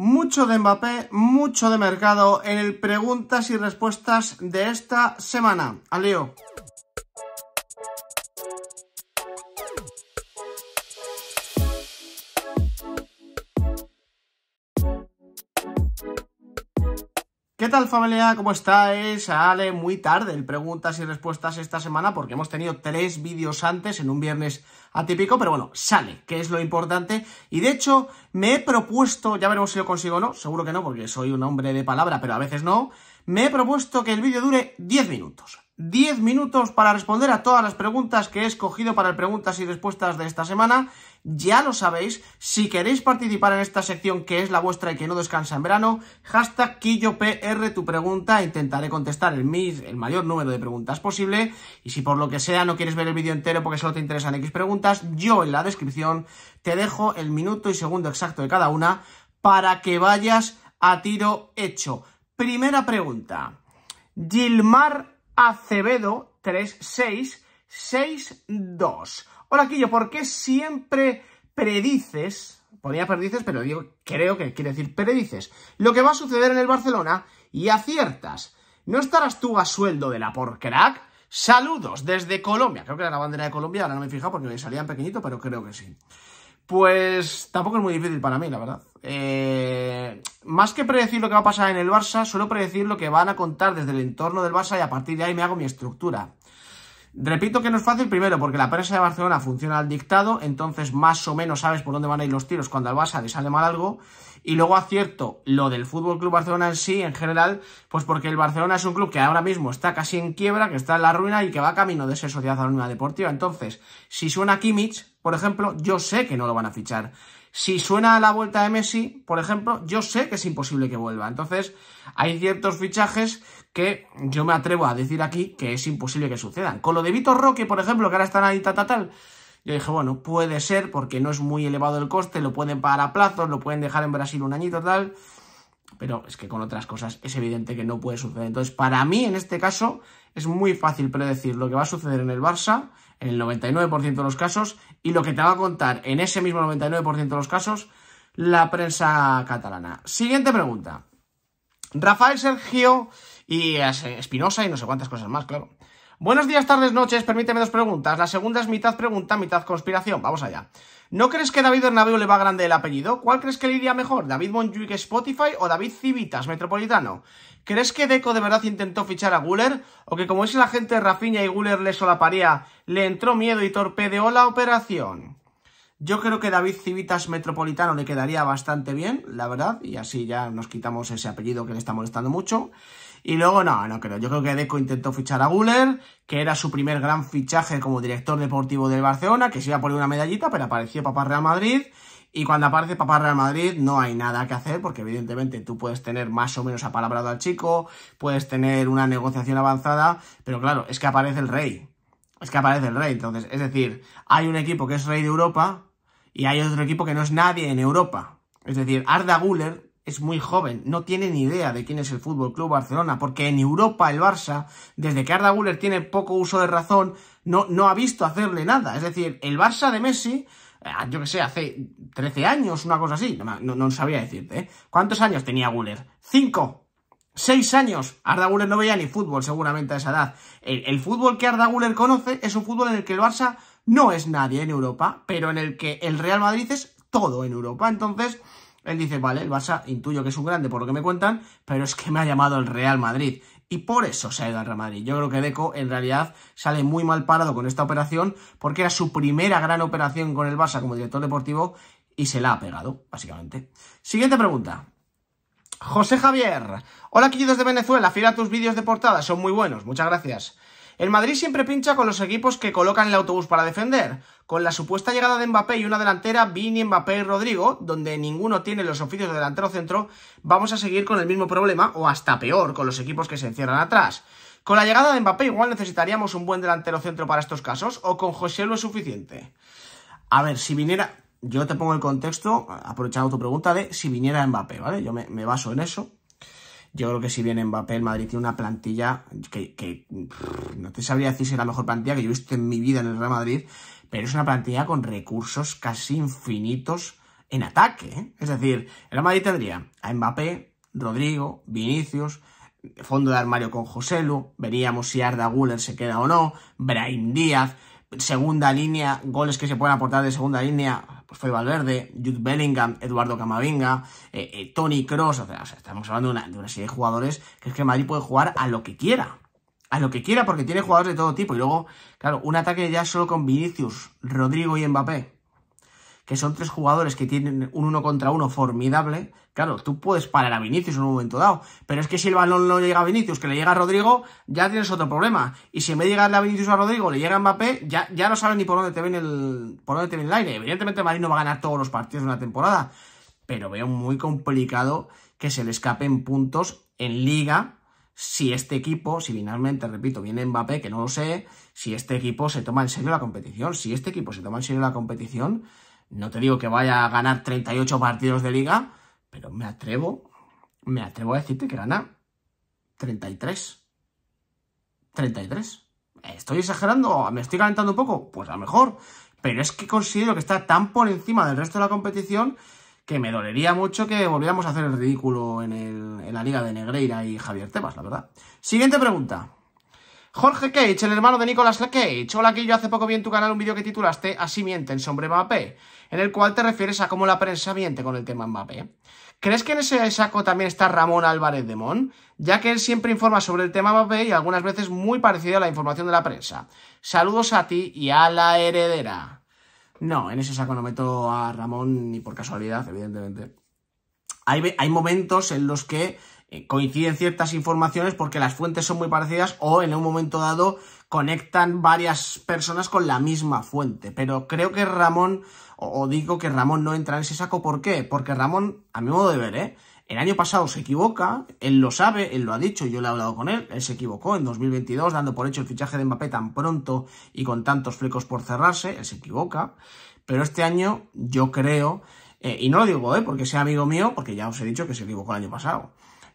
Mucho de Mbappé, mucho de mercado en el preguntas y respuestas de esta semana. alío. ¿Qué tal familia? ¿Cómo estáis? Sale muy tarde el preguntas y respuestas esta semana porque hemos tenido tres vídeos antes en un viernes atípico, pero bueno, sale, que es lo importante. Y de hecho, me he propuesto, ya veremos si lo consigo o no, seguro que no porque soy un hombre de palabra, pero a veces no, me he propuesto que el vídeo dure 10 minutos. 10 minutos para responder a todas las preguntas que he escogido para el preguntas y respuestas de esta semana. Ya lo sabéis, si queréis participar en esta sección que es la vuestra y que no descansa en verano, hashtag KilloPR tu pregunta, intentaré contestar el, el mayor número de preguntas posible y si por lo que sea no quieres ver el vídeo entero porque solo te interesan X preguntas, yo en la descripción te dejo el minuto y segundo exacto de cada una para que vayas a tiro hecho. Primera pregunta. Gilmar Acevedo 3662. Hola, Quillo, ¿por qué siempre predices, ponía predices, pero digo, creo que quiere decir predices, lo que va a suceder en el Barcelona y aciertas? ¿No estarás tú a sueldo de la por crack? Saludos desde Colombia. Creo que era la bandera de Colombia, ahora no me he fijado porque me salían pequeñito, pero creo que sí. Pues tampoco es muy difícil para mí, la verdad. Eh, más que predecir lo que va a pasar en el Barça, suelo predecir lo que van a contar desde el entorno del Barça y a partir de ahí me hago mi estructura. Repito que no es fácil, primero, porque la prensa de Barcelona funciona al dictado, entonces más o menos sabes por dónde van a ir los tiros cuando al Barça le sale mal algo. Y luego acierto lo del Fútbol Club Barcelona en sí, en general, pues porque el Barcelona es un club que ahora mismo está casi en quiebra, que está en la ruina y que va camino de ser sociedad anónima deportiva. Entonces, si suena Kimmich, por ejemplo, yo sé que no lo van a fichar. Si suena a la vuelta de Messi, por ejemplo, yo sé que es imposible que vuelva. Entonces, hay ciertos fichajes que yo me atrevo a decir aquí que es imposible que sucedan. Con lo de Vitor Roque, por ejemplo, que ahora están ahí tal, tal, tal. Yo dije, bueno, puede ser porque no es muy elevado el coste, lo pueden pagar a plazos, lo pueden dejar en Brasil un añito, tal pero es que con otras cosas es evidente que no puede suceder. Entonces, para mí, en este caso, es muy fácil predecir lo que va a suceder en el Barça, en el 99% de los casos, y lo que te va a contar en ese mismo 99% de los casos la prensa catalana. Siguiente pregunta. Rafael Sergio y Espinosa y no sé cuántas cosas más, claro. Buenos días, tardes, noches. Permíteme dos preguntas. La segunda es mitad pregunta, mitad conspiración. Vamos allá. ¿No crees que David Hernabeu le va grande el apellido? ¿Cuál crees que le iría mejor? ¿David Monjuic Spotify o David Civitas Metropolitano? ¿Crees que Deco de verdad intentó fichar a Guller? ¿O que como es la gente Rafinha y Guller le solaparía, le entró miedo y torpedeó la operación? Yo creo que David Civitas Metropolitano le quedaría bastante bien, la verdad, y así ya nos quitamos ese apellido que le está molestando mucho. Y luego, no, no creo. Yo creo que Deco intentó fichar a Guller, que era su primer gran fichaje como director deportivo del Barcelona, que se iba a poner una medallita, pero apareció Papá Real Madrid. Y cuando aparece Papá Real Madrid no hay nada que hacer porque evidentemente tú puedes tener más o menos apalabrado al chico, puedes tener una negociación avanzada, pero claro, es que aparece el rey. Es que aparece el rey. Entonces, es decir, hay un equipo que es rey de Europa y hay otro equipo que no es nadie en Europa. Es decir, Arda Guller es muy joven, no tiene ni idea de quién es el Fútbol Club Barcelona, porque en Europa el Barça, desde que Arda Güler tiene poco uso de razón, no, ha visto hacerle nada. Es decir, el Barça de Messi, eh, yo que sé, hace 13 años, una cosa así, no, sabía decirte. ¿eh? ¿Cuántos años tenía Güler? ¡Cinco! ¡Seis años! Arda Güler no veía ni fútbol, seguramente, a esa edad. El, fútbol que Arda Güler conoce es un fútbol en el que el Barça no es nadie en Europa, pero en el que el Real Madrid es todo en Europa. Entonces él dice, vale, el Barça intuyo que es un grande por lo que me cuentan, pero es que me ha llamado el Real Madrid. Y por eso se ha ido al Real Madrid. Yo creo que Deco en realidad sale muy mal parado con esta operación porque era su primera gran operación con el Barça como director deportivo y se la ha pegado, básicamente. Siguiente pregunta. José Javier. Hola, queridos de Venezuela. Fira tus vídeos de portada, son muy buenos. Muchas gracias. El Madrid siempre pincha con los equipos que colocan el autobús para defender, con la supuesta llegada de Mbappé y una delantera, Vini, Mbappé y Rodrigo, donde ninguno tiene los oficios de delantero centro, vamos a seguir con el mismo problema, o hasta peor, con los equipos que se encierran atrás. Con la llegada de Mbappé igual necesitaríamos un buen delantero centro para estos casos, o con José lo es suficiente. A ver, si viniera... Yo te pongo el contexto, aprovechando tu pregunta, de si viniera Mbappé, ¿vale? Yo me, me baso en eso, yo creo que si bien Mbappé, el Madrid tiene una plantilla que, no te sabría decir si es la mejor plantilla que yo he visto en mi vida en el Real Madrid, pero es una plantilla con recursos casi infinitos en ataque. ¿eh? Es decir, el Real Madrid tendría a Mbappé, Rodrigo, Vinicius, fondo de armario con Lu, veríamos si Arda Guller se queda o no, Brain Díaz, segunda línea, goles que se pueden aportar de segunda línea, fue pues Valverde, Jude Bellingham, Eduardo Camavinga, eh, eh, Tony Cross, o sea, estamos hablando de una, serie de jugadores que es que Madrid puede jugar a lo que quiera, a lo que quiera porque tiene jugadores de todo tipo y luego, claro, un ataque ya solo con Vinicius, Rodrigo y Mbappé, que son tres jugadores que tienen un uno contra uno formidable, claro, tú puedes parar a Vinicius en un momento dado, pero es que si el balón no llega a Vinicius, que le llega a Rodrigo, ya tienes otro problema. Y si en vez de a Vinicius a Rodrigo, le llega a Mbappé, ya, ya no sabes ni por dónde te viene el, por dónde te el aire. Evidentemente no va a ganar todos los partidos de una temporada, pero veo muy complicado que se le escapen puntos en liga si este equipo, si finalmente, repito, viene Mbappé, que no lo sé, si este equipo se toma en serio la competición, si este equipo se toma en serio la competición, no te digo que vaya a ganar 38 partidos de liga, pero me atrevo, me atrevo a decirte que gana 33. 33. ¿Estoy exagerando? ¿Me estoy calentando un poco? Pues a lo mejor. Pero es que considero que está tan por encima del resto de la competición que me dolería mucho que volviéramos a hacer el ridículo en, en la liga de Negreira y Javier Tebas, la verdad. Siguiente pregunta. Jorge Cage, el hermano de Nicolas Cage. Hola, que yo hace poco vi en tu canal un vídeo que titulaste Así mienten sobre Mbappé, en el cual te refieres a cómo la prensa miente con el tema Mbappé. ¿Crees que en ese saco también está Ramón Álvarez de Mon? Ya que él siempre informa sobre el tema Mbappé y algunas veces muy parecido a la información de la prensa. Saludos a ti y a la heredera. No, en ese saco no meto a Ramón ni por casualidad, evidentemente. hay momentos en los que coinciden ciertas informaciones porque las fuentes son muy parecidas o en un momento dado conectan varias personas con la misma fuente. Pero creo que Ramón, o, digo que Ramón no entra en ese saco, ¿por qué? Porque Ramón, a mi modo de ver, ¿eh? el año pasado se equivoca, él lo sabe, él lo ha dicho, yo le he hablado con él, él se equivocó en 2022 dando por hecho el fichaje de Mbappé tan pronto y con tantos flecos por cerrarse, él se equivoca. Pero este año yo creo, eh, y no lo digo eh, porque sea amigo mío, porque ya os he dicho que se equivocó el año pasado,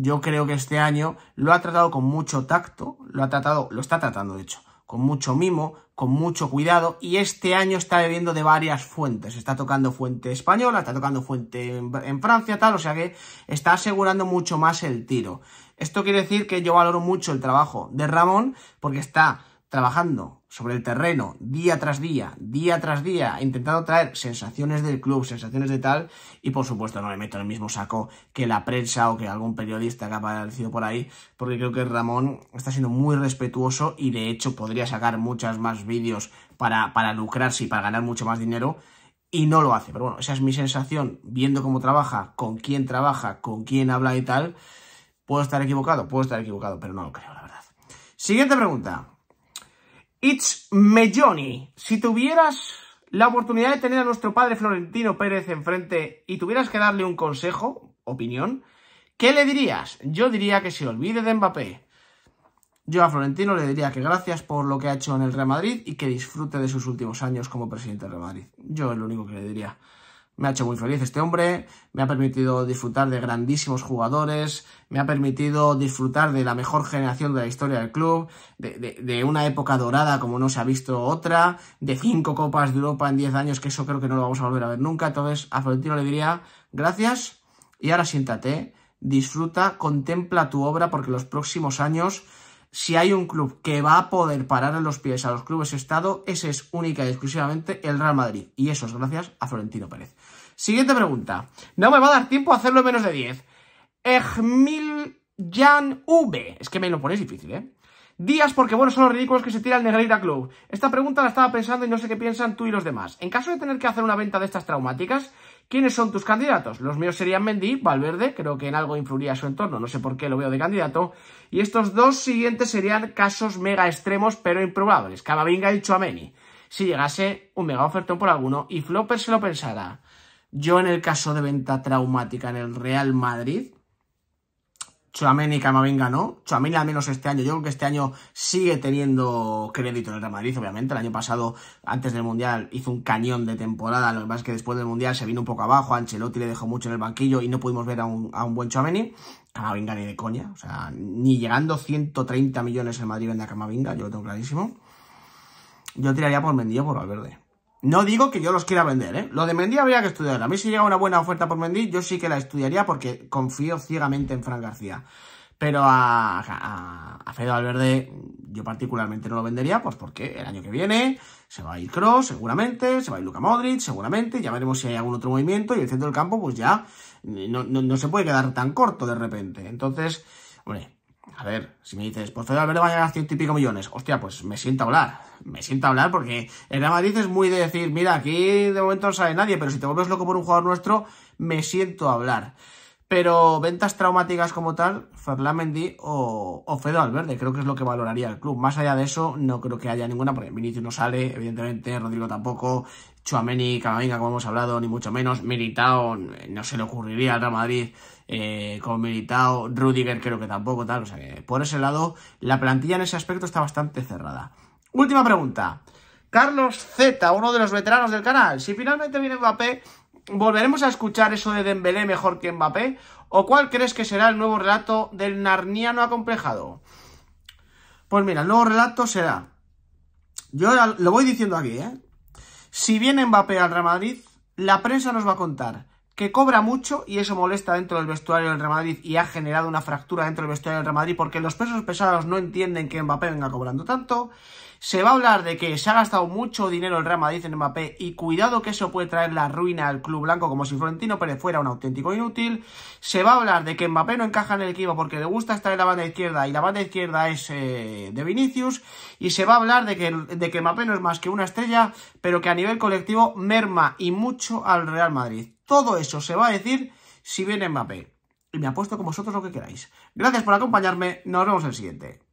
yo creo que este año lo ha tratado con mucho tacto, lo ha tratado, lo está tratando de hecho, con mucho mimo, con mucho cuidado y este año está bebiendo de varias fuentes. Está tocando fuente española, está tocando fuente en, Francia, tal, o sea que está asegurando mucho más el tiro. Esto quiere decir que yo valoro mucho el trabajo de Ramón porque está trabajando sobre el terreno, día tras día, día tras día, intentando traer sensaciones del club, sensaciones de tal, y por supuesto no le meto en el mismo saco que la prensa o que algún periodista que ha aparecido por ahí, porque creo que Ramón está siendo muy respetuoso y de hecho podría sacar muchas más vídeos para, para lucrarse y para ganar mucho más dinero, y no lo hace. Pero bueno, esa es mi sensación, viendo cómo trabaja, con quién trabaja, con quién habla y tal. Puedo estar equivocado, puedo estar equivocado, pero no lo creo, la verdad. Siguiente pregunta. It's Mejoni, Si tuvieras la oportunidad de tener a nuestro padre Florentino Pérez enfrente y tuvieras que darle un consejo, opinión, ¿qué le dirías? Yo diría que se olvide de Mbappé. Yo a Florentino le diría que gracias por lo que ha hecho en el Real Madrid y que disfrute de sus últimos años como presidente del Real Madrid. Yo es lo único que le diría me ha hecho muy feliz este hombre, me ha permitido disfrutar de grandísimos jugadores, me ha permitido disfrutar de la mejor generación de la historia del club, de, una época dorada como no se ha visto otra, de cinco Copas de Europa en diez años, que eso creo que no lo vamos a volver a ver nunca. Entonces, a Florentino le diría gracias y ahora siéntate, disfruta, contempla tu obra porque los próximos años si hay un club que va a poder parar en los pies a los clubes Estado, ese es única y exclusivamente el Real Madrid. Y eso es gracias a Florentino Pérez. Siguiente pregunta. No me va a dar tiempo a hacerlo en menos de 10. Jan V. Es que me lo ponéis difícil, ¿eh? Días porque, bueno, son los ridículos que se tira el Negreira Club. Esta pregunta la estaba pensando y no sé qué piensan tú y los demás. En caso de tener que hacer una venta de estas traumáticas, ¿Quiénes son tus candidatos? Los míos serían Mendy, Valverde, creo que en algo influiría su entorno, no sé por qué lo veo de candidato. Y estos dos siguientes serían casos mega extremos pero improbables, dicho y Chuameni. Si llegase un mega ofertón por alguno y Flopper se lo pensara. Yo en el caso de venta traumática en el Real Madrid, Chouameni y Camavinga ¿no? Chuameni al menos este año, yo creo que este año sigue teniendo crédito en el Real Madrid, obviamente. El año pasado, antes del Mundial, hizo un cañón de temporada. Lo que pasa es que después del Mundial se vino un poco abajo. Ancelotti le dejó mucho en el banquillo y no pudimos ver a un, a un buen Chuameni. Camavinga ni de coña. O sea, ni llegando 130 millones el Madrid vende a Camavinga, yo lo tengo clarísimo. Yo tiraría por Mendy por Valverde. No digo que yo los quiera vender, ¿eh? Lo de Mendy habría que estudiar. A mí si llega una buena oferta por Mendy, yo sí que la estudiaría porque confío ciegamente en Fran García. Pero a, a, Valverde yo particularmente no lo vendería, pues porque el año que viene se va a ir Kroos seguramente, se va a ir Luka Modric seguramente, ya veremos si hay algún otro movimiento y el centro del campo pues ya no, no se puede quedar tan corto de repente. Entonces, hombre, a ver, si me dices, por pues Fede Valverde va a ganar ciento y pico millones. Hostia, pues me siento a hablar. Me siento a hablar porque el Real Madrid es muy de decir, mira, aquí de momento no sabe nadie, pero si te vuelves loco por un jugador nuestro, me siento a hablar. Pero ventas traumáticas como tal, farlamendi o, o Fede Alverde, creo que es lo que valoraría el club. Más allá de eso, no creo que haya ninguna, porque Vinicius no sale, evidentemente, Rodrigo tampoco, Chuameni, Camavinga, como hemos hablado, ni mucho menos, Militao, no se le ocurriría al Real Madrid eh, con Militao, Rudiger creo que tampoco, tal, o sea que por ese lado, la plantilla en ese aspecto está bastante cerrada. Última pregunta. Carlos Z, uno de los veteranos del canal, si finalmente viene Mbappé, ¿Volveremos a escuchar eso de Dembélé mejor que Mbappé? ¿O cuál crees que será el nuevo relato del narniano acomplejado? Pues mira, el nuevo relato será... Yo lo voy diciendo aquí, ¿eh? Si viene Mbappé al Real Madrid, la prensa nos va a contar que cobra mucho y eso molesta dentro del vestuario del Real Madrid y ha generado una fractura dentro del vestuario del Real Madrid porque los pesos pesados no entienden que Mbappé venga cobrando tanto, se va a hablar de que se ha gastado mucho dinero el Real Madrid en Mbappé y cuidado que eso puede traer la ruina al club blanco como si Florentino Pérez fuera un auténtico inútil. Se va a hablar de que Mbappé no encaja en el equipo porque le gusta estar en la banda izquierda y la banda izquierda es eh, de Vinicius. Y se va a hablar de que, de que Mbappé no es más que una estrella, pero que a nivel colectivo merma y mucho al Real Madrid. Todo eso se va a decir si viene Mbappé. Y me apuesto con vosotros lo que queráis. Gracias por acompañarme, nos vemos en el siguiente.